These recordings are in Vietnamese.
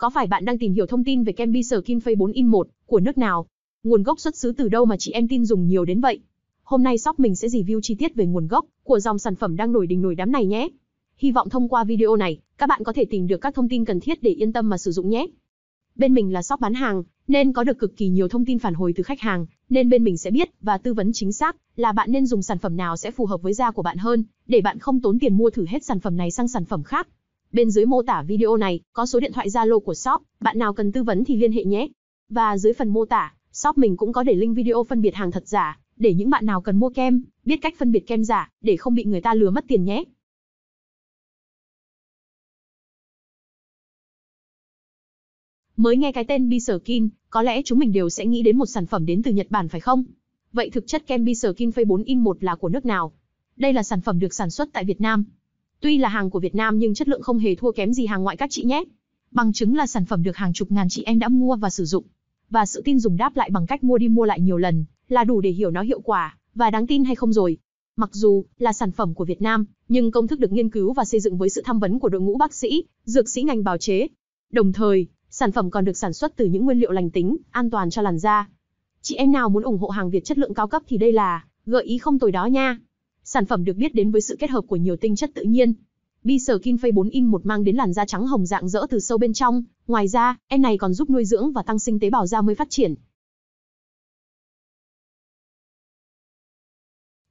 Có phải bạn đang tìm hiểu thông tin về kem Biser Kinfei 4 in 1 của nước nào? Nguồn gốc xuất xứ từ đâu mà chị em tin dùng nhiều đến vậy? Hôm nay shop mình sẽ review chi tiết về nguồn gốc của dòng sản phẩm đang nổi đình nổi đám này nhé. Hy vọng thông qua video này, các bạn có thể tìm được các thông tin cần thiết để yên tâm mà sử dụng nhé. Bên mình là shop bán hàng, nên có được cực kỳ nhiều thông tin phản hồi từ khách hàng, nên bên mình sẽ biết và tư vấn chính xác là bạn nên dùng sản phẩm nào sẽ phù hợp với da của bạn hơn, để bạn không tốn tiền mua thử hết sản phẩm này sang sản phẩm khác. Bên dưới mô tả video này có số điện thoại Zalo của shop, bạn nào cần tư vấn thì liên hệ nhé. Và dưới phần mô tả, shop mình cũng có để link video phân biệt hàng thật giả, để những bạn nào cần mua kem, biết cách phân biệt kem giả, để không bị người ta lừa mất tiền nhé. Mới nghe cái tên Biserkin, có lẽ chúng mình đều sẽ nghĩ đến một sản phẩm đến từ Nhật Bản phải không? Vậy thực chất kem Biserkin Phase 4 in 1 là của nước nào? Đây là sản phẩm được sản xuất tại Việt Nam, Tuy là hàng của Việt Nam nhưng chất lượng không hề thua kém gì hàng ngoại các chị nhé. Bằng chứng là sản phẩm được hàng chục ngàn chị em đã mua và sử dụng. Và sự tin dùng đáp lại bằng cách mua đi mua lại nhiều lần là đủ để hiểu nó hiệu quả và đáng tin hay không rồi. Mặc dù là sản phẩm của Việt Nam, nhưng công thức được nghiên cứu và xây dựng với sự tham vấn của đội ngũ bác sĩ, dược sĩ ngành bào chế. Đồng thời, sản phẩm còn được sản xuất từ những nguyên liệu lành tính, an toàn cho làn da. Chị em nào muốn ủng hộ hàng Việt chất lượng cao cấp thì đây là gợi ý không tồi đó nha. Sản phẩm được biết đến với sự kết hợp của nhiều tinh chất tự nhiên. Biserkin Face 4 in 1 mang đến làn da trắng hồng dạng dỡ từ sâu bên trong, ngoài ra, em này còn giúp nuôi dưỡng và tăng sinh tế bào da mới phát triển.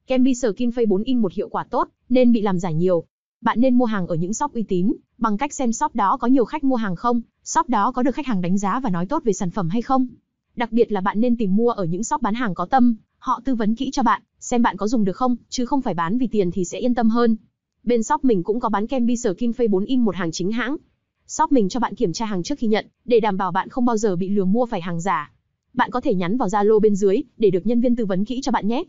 Kem Biserkin Face 4 in 1 hiệu quả tốt, nên bị làm giả nhiều. Bạn nên mua hàng ở những shop uy tín, bằng cách xem shop đó có nhiều khách mua hàng không, shop đó có được khách hàng đánh giá và nói tốt về sản phẩm hay không. Đặc biệt là bạn nên tìm mua ở những shop bán hàng có tâm, họ tư vấn kỹ cho bạn, xem bạn có dùng được không, chứ không phải bán vì tiền thì sẽ yên tâm hơn. Bên shop mình cũng có bán kem bi sở kim phây 4 in một hàng chính hãng. Shop mình cho bạn kiểm tra hàng trước khi nhận, để đảm bảo bạn không bao giờ bị lừa mua phải hàng giả. Bạn có thể nhắn vào Zalo bên dưới để được nhân viên tư vấn kỹ cho bạn nhé.